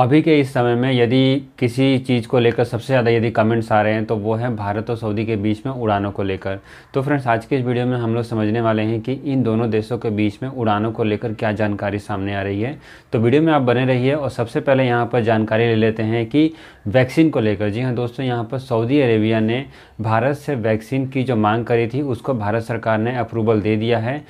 अभी के इस समय में यदि किसी चीज़ को लेकर सबसे ज़्यादा यदि कमेंट्स आ रहे हैं तो वो है भारत और सऊदी के बीच में उड़ानों को लेकर तो फ्रेंड्स आज के इस वीडियो में हम लोग समझने वाले हैं कि इन दोनों देशों के बीच में उड़ानों को लेकर क्या जानकारी सामने आ रही है तो वीडियो में आप बने रहिए और सबसे पहले यहाँ पर जानकारी ले लेते हैं कि वैक्सीन को लेकर जी हाँ दोस्तों यहाँ पर सऊदी अरेबिया ने भारत से वैक्सीन की जो मांग करी थी उसको भारत सरकार ने अप्रूवल दे दिया है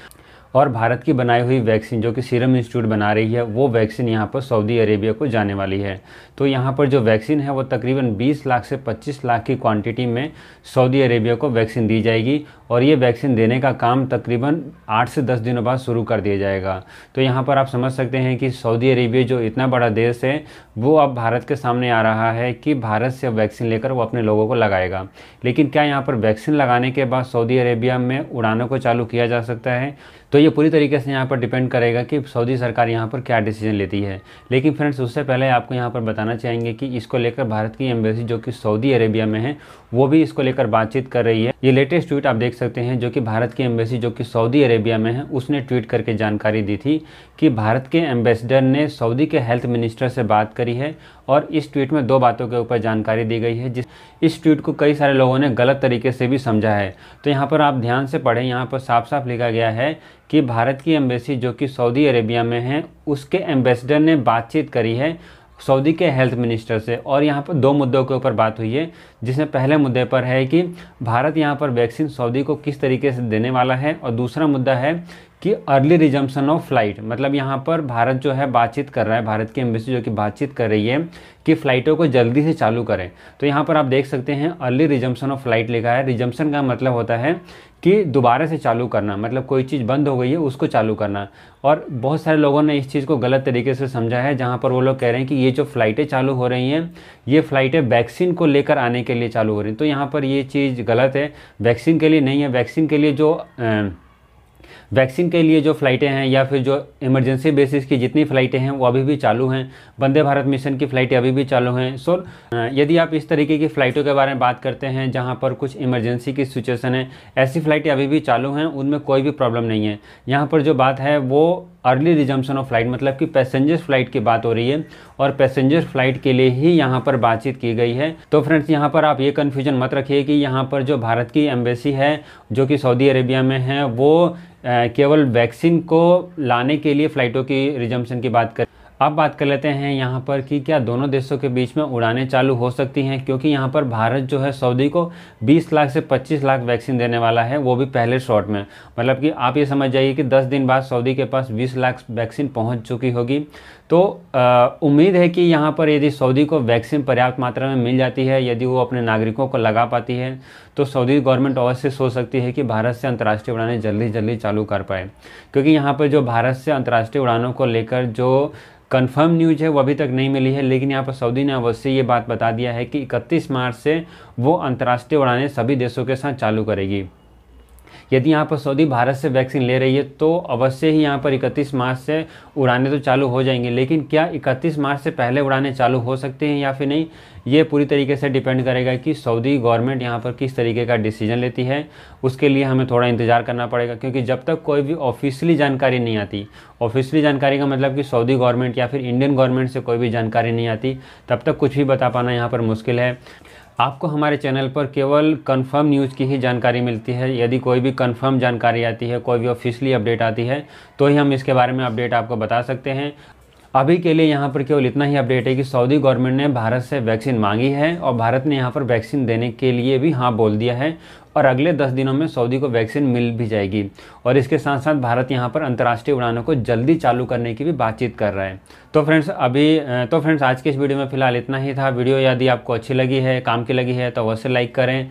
और भारत की बनाई हुई वैक्सीन जो कि सीरम इंस्टीट्यूट बना रही है वो वैक्सीन यहाँ पर सऊदी अरेबिया को जाने वाली है तो यहाँ पर जो वैक्सीन है वो तकरीबन 20 लाख से 25 लाख की क्वांटिटी में सऊदी अरेबिया को वैक्सीन दी जाएगी और ये वैक्सीन देने का काम तकरीबन आठ से दस दिनों बाद शुरू कर दिया जाएगा तो यहाँ पर आप समझ सकते हैं कि सऊदी अरेबिया जो इतना बड़ा देश है वो अब भारत के सामने आ रहा है कि भारत से वैक्सीन लेकर वो अपने लोगों को लगाएगा लेकिन क्या यहाँ पर वैक्सीन लगाने के बाद सऊदी अरेबिया में उड़ानों को चालू किया जा सकता है तो ये पूरी तरीके से यहाँ पर डिपेंड करेगा कि सऊदी सरकार यहाँ पर क्या डिसीजन लेती है लेकिन फ्रेंड्स उससे पहले आपको यहाँ पर बताना चाहेंगे कि इसको लेकर भारत की एम्बेसी जो कि सऊदी अरेबिया में है वो भी इसको लेकर बातचीत कर रही है ये लेटेस्ट ट्वीट आप देख सकते हैं जो कि भारत की एम्बेसी जो कि सऊदी अरेबिया में है उसने ट्वीट करके जानकारी दी थी कि भारत के एम्बेसडर ने सऊदी के हेल्थ मिनिस्टर से बात करी है और इस ट्वीट में दो बातों के ऊपर जानकारी दी गई है जिस इस ट्वीट को कई सारे लोगों ने गलत तरीके से भी समझा है तो यहाँ पर आप ध्यान से पढ़ें यहाँ पर साफ साफ लिखा गया है कि भारत की एम्बेसी जो कि सऊदी अरेबिया में है उसके एम्बेसडर ने बातचीत करी है सऊदी के हेल्थ मिनिस्टर से और यहाँ पर दो मुद्दों के ऊपर बात हुई है जिसमें पहले मुद्दे पर है कि भारत यहाँ पर वैक्सीन सऊदी को किस तरीके से देने वाला है और दूसरा मुद्दा है कि अर्ली रिजम्पन ऑफ फ्लाइट मतलब यहाँ पर भारत जो है बातचीत कर रहा है भारत की एम्बेसी जो कि बातचीत कर रही है कि फ़्लाइटों को जल्दी से चालू करें तो यहाँ पर आप देख सकते हैं अर्ली रिजम्पन ऑफ फ्लाइट लिखा है रिजम्पन का मतलब होता है कि दोबारा से चालू करना मतलब कोई चीज़ बंद हो गई है उसको चालू करना और बहुत सारे लोगों ने इस चीज़ को गलत तरीके से समझा है जहाँ पर वो लोग कह रहे हैं कि ये जो फ़्लाइटें चालू हो रही हैं ये फ़्लाइटें वैक्सीन को लेकर आने के लिए चालू हो रही हैं तो यहाँ पर ये चीज़ गलत है वैक्सीन के लिए नहीं है वैक्सीन के लिए जो आ, वैक्सीन के लिए जो फ़्लाइटें हैं या फिर जो इमरजेंसी बेसिस की जितनी फ़्लाइटें हैं वो अभी भी चालू हैं वंदे भारत मिशन की फ़्लाइटें अभी भी चालू हैं सो यदि आप इस तरीके की फ़्लाइटों के बारे में बात करते हैं जहाँ पर कुछ इमरजेंसी की सिचुएसन है ऐसी फ़्लाइटें अभी भी चालू हैं उनमें कोई भी प्रॉब्लम नहीं है यहाँ पर जो बात है वो अर्ली रिजम्पन ऑफ फ्लाइट मतलब कि पैसेंजर फ्लाइट की बात हो रही है और पैसेंजर फ्लाइट के लिए ही यहाँ पर बातचीत की गई है तो फ्रेंड्स यहाँ पर आप ये कन्फ्यूजन मत रखिए कि यहाँ पर जो भारत की एम्बेसी है जो कि सऊदी अरेबिया में है वो केवल वैक्सीन को लाने के लिए फ़्लाइटों की रिजम्पशन की बात करें अब बात कर लेते हैं यहाँ पर कि क्या दोनों देशों के बीच में उड़ानें चालू हो सकती हैं क्योंकि यहाँ पर भारत जो है सऊदी को 20 लाख से 25 लाख वैक्सीन देने वाला है वो भी पहले शॉट में मतलब कि आप ये समझ जाइए कि 10 दिन बाद सऊदी के पास 20 लाख वैक्सीन पहुँच चुकी होगी तो उम्मीद है कि यहाँ पर यदि सऊदी को वैक्सीन पर्याप्त मात्रा में मिल जाती है यदि वो अपने नागरिकों को लगा पाती है तो सऊदी गवर्नमेंट अवश्य सोच सकती है कि भारत से अंतर्राष्ट्रीय उड़ानें जल्दी जल्दी चालू कर पाए क्योंकि यहाँ पर जो भारत से अंतर्राष्ट्रीय उड़ानों को लेकर जो कंफर्म न्यूज है वो अभी तक नहीं मिली है लेकिन यहाँ पर सऊदी ने अवश्य ये बात बता दिया है कि 31 मार्च से वो अंतर्राष्ट्रीय उड़ानें सभी देशों के साथ चालू करेगी यदि यहाँ पर सऊदी भारत से वैक्सीन ले रही है तो अवश्य ही यहाँ पर इकतीस मार्च से उड़ाने तो चालू हो जाएंगे लेकिन क्या इकतीस मार्च से पहले उड़ाने चालू हो सकते हैं या फिर नहीं ये पूरी तरीके से डिपेंड करेगा कि सऊदी गवर्नमेंट यहाँ पर किस तरीके का डिसीजन लेती है उसके लिए हमें थोड़ा इंतज़ार करना पड़ेगा क्योंकि जब तक कोई भी ऑफिशियली जानकारी नहीं आती ऑफिशियली जानकारी का मतलब कि सऊदी गवर्नमेंट या फिर इंडियन गवर्नमेंट से कोई भी जानकारी नहीं आती तब तक कुछ भी बता पाना यहाँ पर मुश्किल है आपको हमारे चैनल पर केवल कंफर्म न्यूज़ की ही जानकारी मिलती है यदि कोई भी कंफर्म जानकारी आती है कोई भी ऑफिशियली अपडेट आती है तो ही हम इसके बारे में अपडेट आपको बता सकते हैं अभी के लिए यहाँ पर केवल इतना ही अपडेट है कि सऊदी गवर्नमेंट ने भारत से वैक्सीन मांगी है और भारत ने यहाँ पर वैक्सीन देने के लिए भी हाँ बोल दिया है और अगले दस दिनों में सऊदी को वैक्सीन मिल भी जाएगी और इसके साथ साथ भारत यहाँ पर अंतर्राष्ट्रीय उड़ानों को जल्दी चालू करने की भी बातचीत कर रहा है तो फ्रेंड्स अभी तो फ्रेंड्स आज के इस वीडियो में फिलहाल इतना ही था वीडियो यदि आपको अच्छी लगी है काम की लगी है तो अवश्य लाइक करें